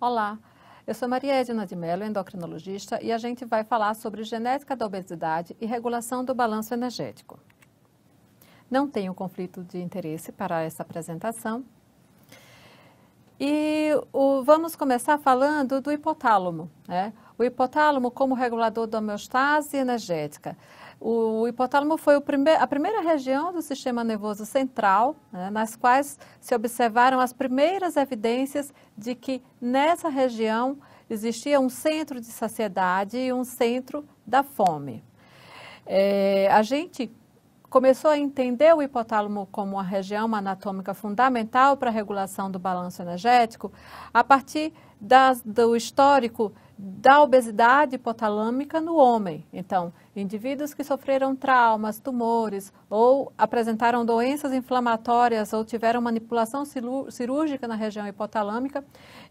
Olá, eu sou Maria Edna de Mello, endocrinologista, e a gente vai falar sobre genética da obesidade e regulação do balanço energético. Não tenho conflito de interesse para essa apresentação. E o, vamos começar falando do hipotálamo, né? O hipotálamo como regulador da homeostase energética. O hipotálamo foi a primeira região do sistema nervoso central, né, nas quais se observaram as primeiras evidências de que nessa região existia um centro de saciedade e um centro da fome. É, a gente começou a entender o hipotálamo como uma região anatômica fundamental para a regulação do balanço energético a partir das, do histórico da obesidade hipotalâmica no homem. Então, indivíduos que sofreram traumas, tumores ou apresentaram doenças inflamatórias ou tiveram manipulação cirúrgica na região hipotalâmica,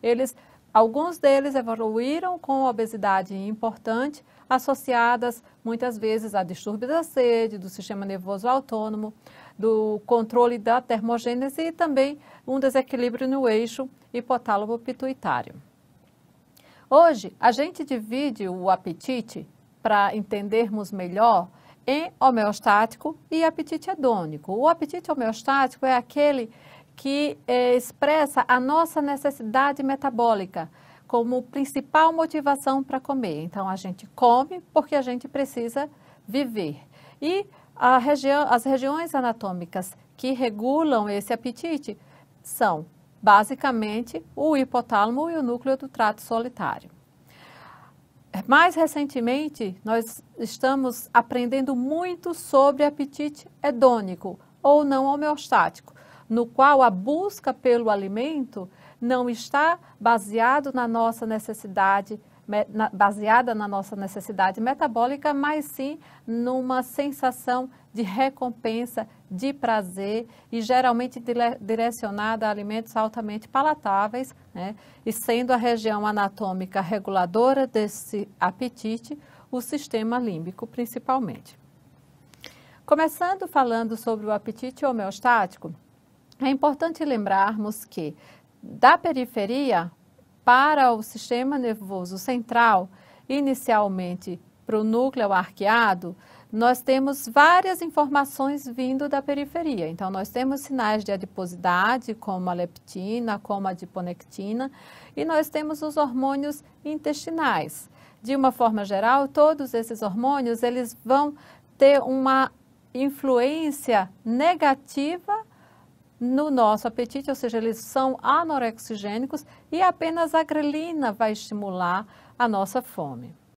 eles alguns deles evoluíram com obesidade importante, associadas muitas vezes a distúrbios da sede, do sistema nervoso autônomo, do controle da termogênese e também um desequilíbrio no eixo hipotálamo-pituitário. Hoje, a gente divide o apetite, para entendermos melhor, em homeostático e apetite hedônico. O apetite homeostático é aquele que eh, expressa a nossa necessidade metabólica como principal motivação para comer. Então, a gente come porque a gente precisa viver. E as regiões anatômicas que regulam esse apetite são basicamente o hipotálamo e o núcleo do trato solitário. Mais recentemente, nós estamos aprendendo muito sobre apetite hedônico ou não homeostático, no qual a busca pelo alimento não está baseado na nossa necessidade baseada na nossa necessidade metabólica, mas sim numa sensação de recompensa, de prazer e geralmente direcionada a alimentos altamente palatáveis, né? e sendo a região anatômica reguladora desse apetite, o sistema límbico principalmente. Começando falando sobre o apetite homeostático, é importante lembrarmos que da periferia para o sistema nervoso central, inicialmente para o núcleo arqueado, nós temos várias informações vindo da periferia. Então, nós temos sinais de adiposidade, como a leptina, como a adiponectina, e nós temos os hormônios intestinais. De uma forma geral, todos esses hormônios eles vão ter uma influência negativa no nosso apetite, ou seja, eles são anorexigênicos e apenas a grelina vai estimular a nossa fome.